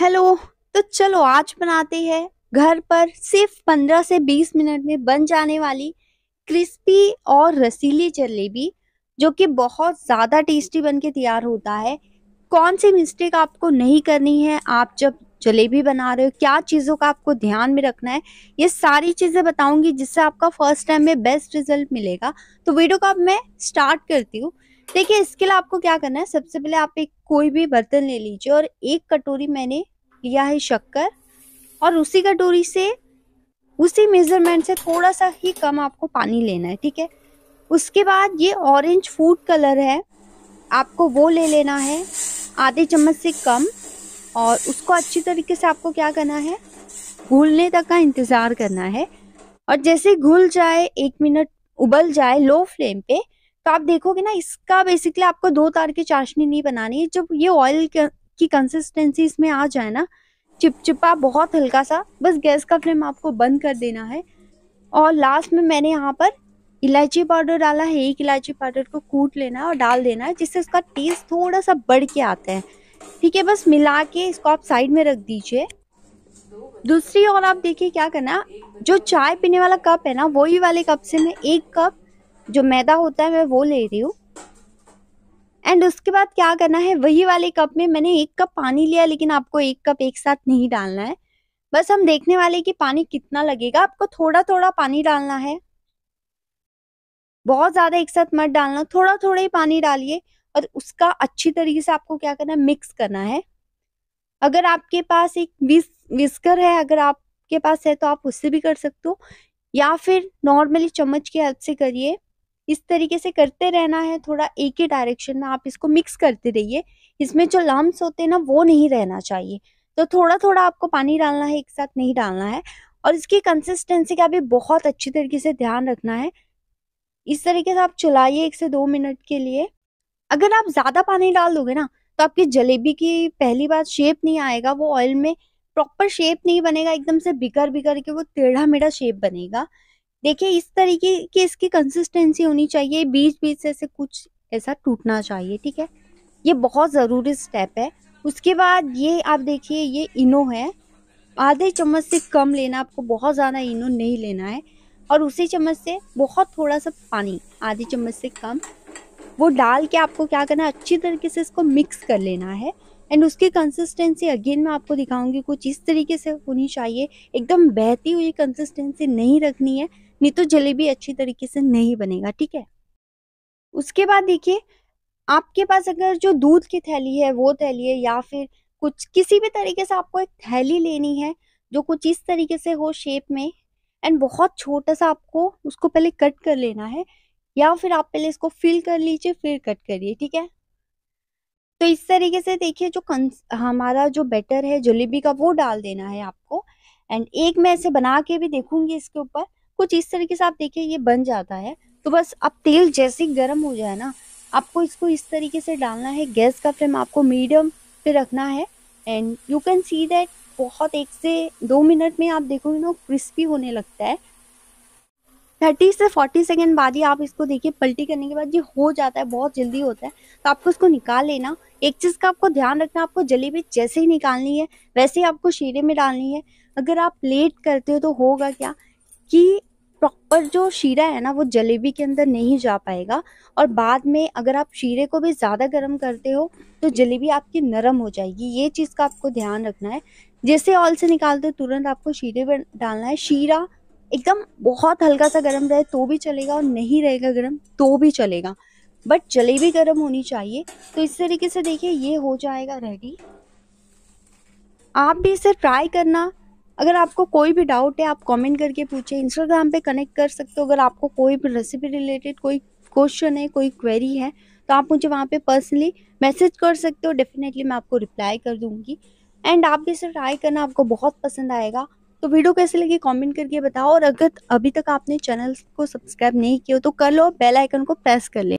hello तो चलो आज बनाते हैं घर पर सिर्फ 15 से 20 मिनट में बन जाने वाली क्रिस्पी और रसीली जलेबी जो कि बहुत ज़्यादा टेस्टी बन के तैयार होता है कौन सी मिस्टेक आपको नहीं करनी है आप जब जलेबी बना रहे हो क्या चीज़ों का आपको ध्यान में रखना है ये सारी चीज़ें बताऊंगी जिससे आपका फर्स्ट टाइम में बेस्ट रिजल्ट मिलेगा तो वीडियो का मैं स्टार्ट करती हूँ देखिए इसके लिए आपको क्या करना है सबसे पहले आप एक कोई भी बर्तन ले लीजिए और एक कटोरी मैंने लिया है शक्कर और उसी कटोरी से उसी मेजरमेंट से थोड़ा सा ही कम आपको पानी लेना है ठीक है उसके बाद ये ऑरेंज फूड कलर है आपको वो ले लेना है आधे चम्मच से कम और उसको अच्छी तरीके से आपको क्या करना है घुलने तक का इंतज़ार करना है और जैसे घुल जाए एक मिनट उबल जाए लो फ्लेम पे तो आप देखोगे ना इसका बेसिकली आपको दो तार की चाशनी नहीं बनानी है जब ये ऑयल की कंसिस्टेंसी इसमें आ जाए ना चिपचिपा बहुत हल्का सा बस गैस का फ्लेम आपको बंद कर देना है और लास्ट में मैंने यहाँ पर इलायची पाउडर डाला है एक इलायची पाउडर को कूट लेना है और डाल देना है जिससे उसका टेस्ट थोड़ा सा बढ़ के आता है ठीक है बस मिला के इसको आप साइड में रख दीजिए दूसरी और आप देखिए क्या करना जो चाय पीने वाला कप है ना वही वाले कप से मैं एक कप जो मैदा होता है मैं वो ले रही हूँ एंड उसके बाद क्या करना है वही वाले कप में मैंने एक कप पानी लिया लेकिन आपको एक कप एक साथ नहीं डालना है बस हम देखने वाले कि पानी कितना लगेगा आपको थोड़ा थोड़ा पानी डालना है बहुत ज़्यादा एक साथ मत डालना थोड़ा थोड़ा ही पानी डालिए और उसका अच्छी तरीके से आपको क्या करना है मिक्स करना है अगर आपके पास एक विस विस्कर है अगर आपके पास है तो आप उससे भी कर सकते हो या फिर नॉर्मली चम्मच की हेल्प से करिए इस तरीके से करते रहना है थोड़ा एक ही डायरेक्शन में आप इसको मिक्स करते रहिए इसमें जो लम्ब होते हैं ना वो नहीं रहना चाहिए तो थोड़ा थोड़ा आपको पानी डालना है एक साथ नहीं डालना है और इसकी कंसिस्टेंसी का भी बहुत अच्छी तरीके से ध्यान रखना है इस तरीके से आप चलाइए एक से दो मिनट के लिए अगर आप ज़्यादा पानी डाल दोगे ना तो आपकी जलेबी की पहली बार शेप नहीं आएगा वो ऑयल में प्रॉपर शेप नहीं बनेगा एकदम से बिकर बिकर के वो टेढ़ा मेढ़ा शेप बनेगा देखिए इस तरीके की इसकी कंसिस्टेंसी होनी चाहिए बीच बीच से ऐसे कुछ ऐसा टूटना चाहिए ठीक है ये बहुत ज़रूरी स्टेप है उसके बाद ये आप देखिए ये इनो है आधे चम्मच से कम लेना आपको बहुत ज़्यादा इनो नहीं लेना है और उसी चम्मच से बहुत थोड़ा सा पानी आधे चम्मच से कम वो डाल के आपको क्या करना है अच्छी तरीके से इसको मिक्स कर लेना है एंड उसकी कंसिस्टेंसी अगेन मैं आपको दिखाऊंगी कुछ इस तरीके से होनी चाहिए एकदम बहती हुई कंसिस्टेंसी नहीं रखनी है नहीं तो जलेबी अच्छी तरीके से नहीं बनेगा ठीक है उसके बाद देखिए आपके पास अगर जो दूध की थैली है वो थैली है या फिर कुछ किसी भी तरीके से आपको एक थैली लेनी है जो कुछ इस तरीके से हो शेप में एंड बहुत छोटा सा आपको उसको पहले कट कर लेना है या फिर आप पहले इसको फिल कर लीजिए फिर कट करिए ठीक है तो इस तरीके से देखिए जो कंस हमारा जो बैटर है जलेबी का वो डाल देना है आपको एंड एक मैं ऐसे बना के भी देखूंगी इसके ऊपर कुछ इस तरीके से आप देखिए ये बन जाता है तो बस अब तेल जैसे ही गर्म हो जाए ना आपको इसको इस तरीके से डालना है गैस का फ्लेम आपको मीडियम पे रखना है and you can see that बहुत एक से दो मिनट में आप देखोगे ना क्रिस्पी होने लगता है थर्टी से फोर्टी सेकेंड बाद ही आप इसको देखिए पलटी करने के बाद ये हो जाता है बहुत जल्दी होता है तो आपको इसको निकाल लेना एक चीज़ का आपको ध्यान रखना आपको जलेबी जैसे ही निकालनी है वैसे ही आपको शीरे में डालनी है अगर आप लेट करते हो तो होगा क्या कि प्रॉपर जो शीरा है ना वो जलेबी के अंदर नहीं जा पाएगा और बाद में अगर आप शीरे को भी ज़्यादा गर्म करते हो तो जलेबी आपकी नरम हो जाएगी ये चीज़ का आपको ध्यान रखना है जैसे ऑल से निकालते हो तुरंत आपको शीरे पर डालना है शीरा एकदम बहुत हल्का सा गर्म रहे तो भी चलेगा और नहीं रहेगा गर्म तो भी चलेगा बट जलेबी गर्म होनी चाहिए तो इस तरीके से देखिए ये हो जाएगा रेडी आप भी इसे ट्राई करना अगर आपको कोई भी डाउट है आप कमेंट करके पूछें इंस्टाग्राम पे कनेक्ट कर सकते हो अगर आपको कोई भी रेसिपी रिलेटेड कोई क्वेश्चन है कोई क्वेरी है तो आप मुझे वहाँ पे पर्सनली मैसेज कर सकते हो डेफिनेटली मैं आपको रिप्लाई कर दूँगी एंड आप भी इसे ट्राई करना आपको बहुत पसंद आएगा तो वीडियो कैसे लगी कॉमेंट करके बताओ और अगर अभी तक आपने चैनल को सब्सक्राइब नहीं किया तो कर लो बेलाइकन को प्रेस कर ले